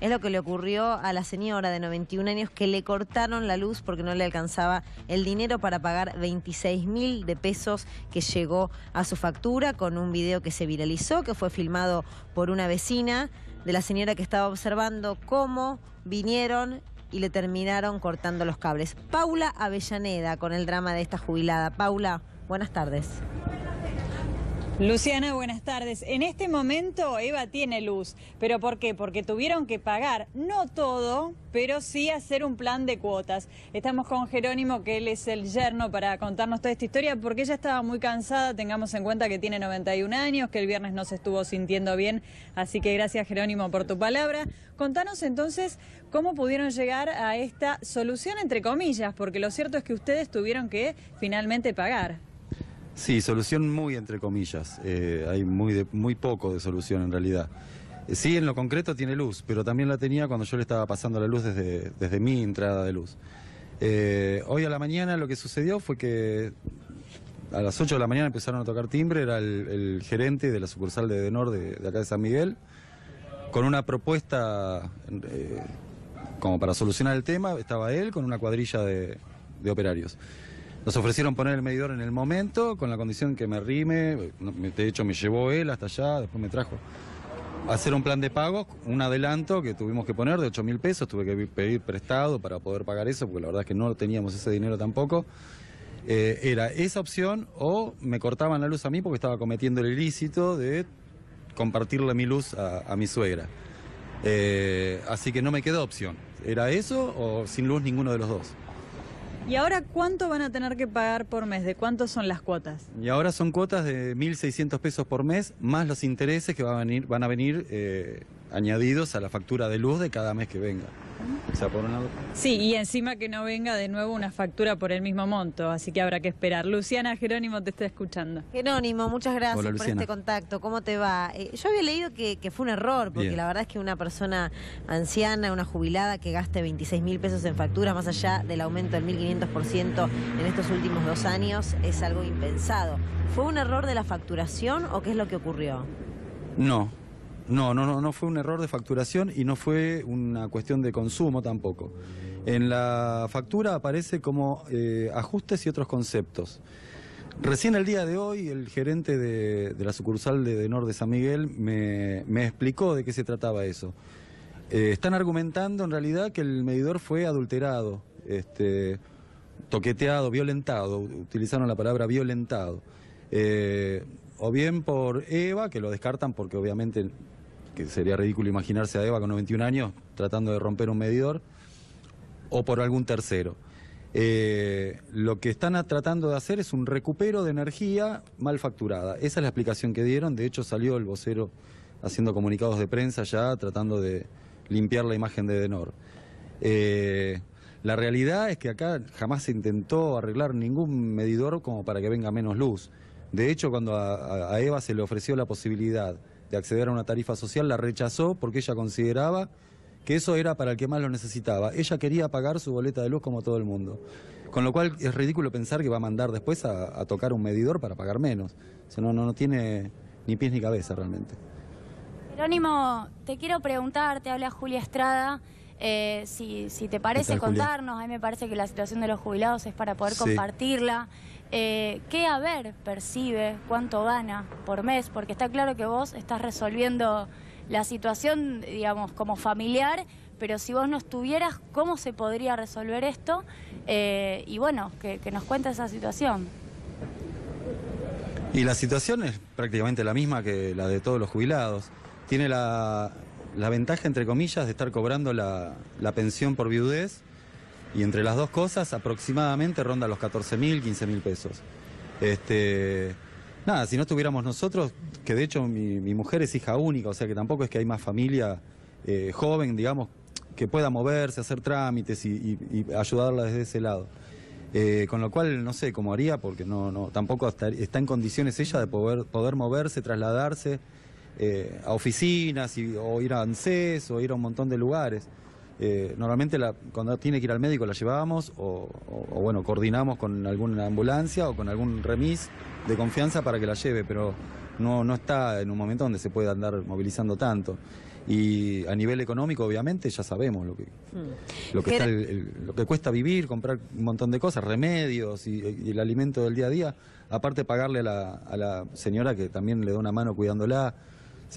es lo que le ocurrió a la señora de 91 años que le cortaron la luz porque no le alcanzaba el dinero para pagar 26 mil de pesos que llegó a su factura con un video que se viralizó, que fue filmado por una vecina de la señora que estaba observando cómo vinieron y le terminaron cortando los cables. Paula Avellaneda con el drama de esta jubilada. Paula, buenas tardes. Luciana, buenas tardes. En este momento Eva tiene luz, pero ¿por qué? Porque tuvieron que pagar, no todo, pero sí hacer un plan de cuotas. Estamos con Jerónimo, que él es el yerno, para contarnos toda esta historia, porque ella estaba muy cansada, tengamos en cuenta que tiene 91 años, que el viernes no se estuvo sintiendo bien, así que gracias Jerónimo por tu palabra. Contanos entonces cómo pudieron llegar a esta solución, entre comillas, porque lo cierto es que ustedes tuvieron que finalmente pagar. Sí, solución muy entre comillas. Eh, hay muy, muy poco de solución en realidad. Eh, sí, en lo concreto tiene luz, pero también la tenía cuando yo le estaba pasando la luz desde, desde mi entrada de luz. Eh, hoy a la mañana lo que sucedió fue que a las 8 de la mañana empezaron a tocar timbre, era el, gerente de la sucursal de Denor de, acá de San Miguel, con una propuesta como para solucionar el tema, estaba él con una cuadrilla de operarios. Nos ofrecieron poner el medidor en el momento, con la condición que me rime, de hecho me llevó él hasta allá, después me trajo a hacer un plan de pago, un adelanto que tuvimos que poner de 8 mil pesos, tuve que pedir prestado para poder pagar eso, porque la verdad es que no teníamos ese dinero tampoco. Eh, era esa opción o me cortaban la luz a mí porque estaba cometiendo el ilícito de compartirle mi luz a, mi suegra. Eh, así que no me quedó opción. Era eso o sin luz ninguno de los dos. ¿Y ahora cuánto van a tener que pagar por mes? ¿De cuánto son las cuotas? Y ahora son cuotas de 1.600 pesos por mes, más los intereses que van a venir, van a venir eh, añadidos a la factura de luz de cada mes que venga. Sí, y encima que no venga de nuevo una factura por el mismo monto, así que habrá que esperar. Luciana, Jerónimo te está escuchando. Jerónimo, muchas gracias por este contacto. ¿Cómo te va? Eh, yo había leído que, fue un error, porque la verdad es que una persona anciana, una jubilada que gaste 26 mil pesos en facturas, más allá del aumento del 1.500% en estos últimos dos años, es algo impensado. ¿Fue un error de la facturación o qué es lo que ocurrió? No, no, no, no, no fue un error de facturación y no fue una cuestión de consumo tampoco. En la factura aparece como eh, ajustes y otros conceptos. Recién el día de hoy el gerente de, la sucursal de, de, de San Miguel me, explicó de qué se trataba eso. Eh, están argumentando en realidad que el medidor fue adulterado, este, toqueteado, violentado, utilizaron la palabra violentado. Eh, o bien por Eva, que lo descartan porque obviamente que sería ridículo imaginarse a Eva con 91 años tratando de romper un medidor, o por algún tercero. Eh, lo que están tratando de hacer es un recupero de energía mal facturada. Esa es la explicación que dieron. De hecho, salió el vocero haciendo comunicados de prensa ya, tratando de limpiar la imagen de Denor eh, la realidad es que acá jamás se intentó arreglar ningún medidor como para que venga menos luz. De hecho, cuando a, Eva se le ofreció la posibilidad de acceder a una tarifa social, la rechazó porque ella consideraba que eso era para el que más lo necesitaba. Ella quería pagar su boleta de luz como todo el mundo. Con lo cual es ridículo pensar que va a mandar después a, tocar un medidor para pagar menos. O no, no, tiene ni pies ni cabeza realmente. Jerónimo, te quiero preguntar, te habla Julia Estrada, eh, si, si, te parece contarnos, a mí me parece que la situación de los jubilados es para poder compartirla. Eh, qué haber percibe, cuánto gana por mes, porque está claro que vos estás resolviendo la situación, digamos, como familiar, pero si vos no estuvieras, ¿cómo se podría resolver esto? Eh, y bueno, que, nos cuente esa situación. Y la situación es prácticamente la misma que la de todos los jubilados. Tiene la, ventaja, entre comillas, de estar cobrando la pensión por viudez y entre las dos cosas aproximadamente ronda los 14 mil, 15 mil pesos. Este, nada, si no estuviéramos nosotros, que de hecho mi, mujer es hija única, o sea que tampoco es que hay más familia eh, joven, digamos, que pueda moverse, hacer trámites y, ayudarla desde ese lado. Eh, con lo cual no sé cómo haría, porque no, no, tampoco está, en condiciones ella de poder, poder moverse, trasladarse eh, a oficinas o ir a ANSES o ir a un montón de lugares. Eh, normalmente la, cuando tiene que ir al médico la llevábamos o, bueno, coordinamos con alguna ambulancia o con algún remis de confianza para que la lleve, pero no, no está en un momento donde se puede andar movilizando tanto. Y a nivel económico, obviamente, ya sabemos lo que, mm. lo que, lo que cuesta vivir, comprar un montón de cosas, remedios y, el alimento del día a día. Aparte, pagarle a la señora que también le da una mano cuidándola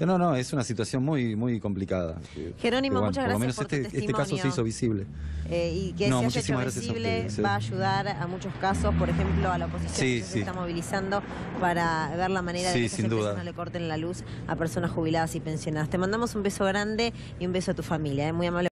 no, no, es una situación muy, muy complicada. Eh, Jerónimo, muchas gracias. Por lo menos este, este, caso se hizo visible. Eh, y que se haya hecho visible va a ayudar a muchos casos, por ejemplo, a la oposición que se está movilizando para ver la manera de que no le corten la luz a personas jubiladas y pensionadas. Te mandamos un beso grande y un beso a tu familia. Eh, muy amable.